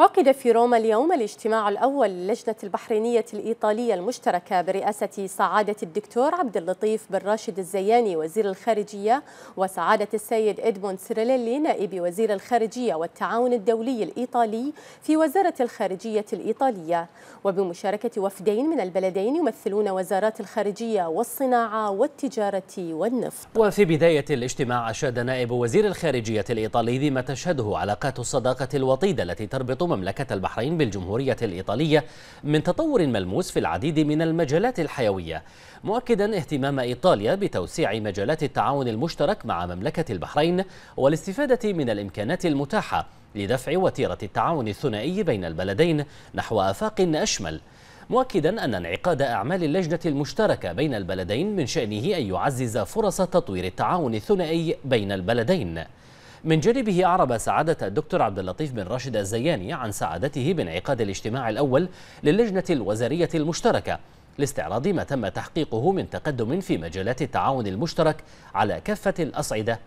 عقد في روما اليوم الاجتماع الأول للجنة البحرينية الإيطالية المشتركة برئاسة سعادة الدكتور عبد اللطيف بن راشد الزياني وزير الخارجية وسعادة السيد إدموند سيريليلي نائب وزير الخارجية والتعاون الدولي الإيطالي في وزارة الخارجية الإيطالية وبمشاركة وفدين من البلدين يمثلون وزارات الخارجية والصناعة والتجارة والنفط وفي بداية الاجتماع أشاد نائب وزير الخارجية الإيطالي بما تشهده علاقات الصداقة الوطيدة التي تربط مملكة البحرين بالجمهورية الإيطالية من تطور ملموس في العديد من المجالات الحيوية مؤكدا اهتمام إيطاليا بتوسيع مجالات التعاون المشترك مع مملكة البحرين والاستفادة من الإمكانات المتاحة لدفع وتيرة التعاون الثنائي بين البلدين نحو آفاق أشمل مؤكدا أن انعقاد أعمال اللجنة المشتركة بين البلدين من شأنه أن يعزز فرص تطوير التعاون الثنائي بين البلدين من جانبه أعرب سعادة الدكتور عبد اللطيف بن راشد الزياني عن سعادته بانعقاد الاجتماع الأول للجنة الوزارية المشتركة لاستعراض ما تم تحقيقه من تقدم في مجالات التعاون المشترك على كافة الأصعدة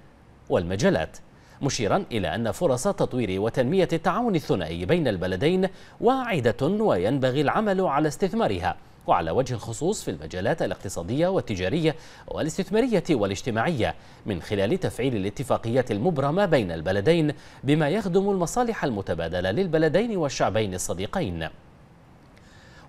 والمجالات مشيرا إلى أن فرص تطوير وتنمية التعاون الثنائي بين البلدين واعدة وينبغي العمل على استثمارها وعلى وجه الخصوص في المجالات الاقتصادية والتجارية والاستثمارية والاجتماعية من خلال تفعيل الاتفاقيات المبرمة بين البلدين بما يخدم المصالح المتبادلة للبلدين والشعبين الصديقين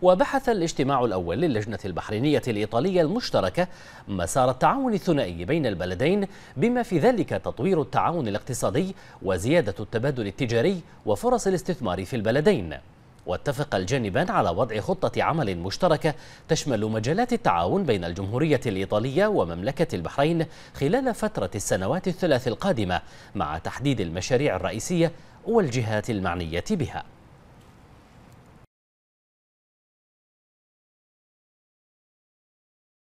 وبحث الاجتماع الأول للجنة البحرينية الإيطالية المشتركة مسار التعاون الثنائي بين البلدين بما في ذلك تطوير التعاون الاقتصادي وزيادة التبادل التجاري وفرص الاستثمار في البلدين واتفق الجانبان على وضع خطة عمل مشتركة تشمل مجالات التعاون بين الجمهورية الإيطالية ومملكة البحرين خلال فترة السنوات الثلاث القادمة مع تحديد المشاريع الرئيسية والجهات المعنية بها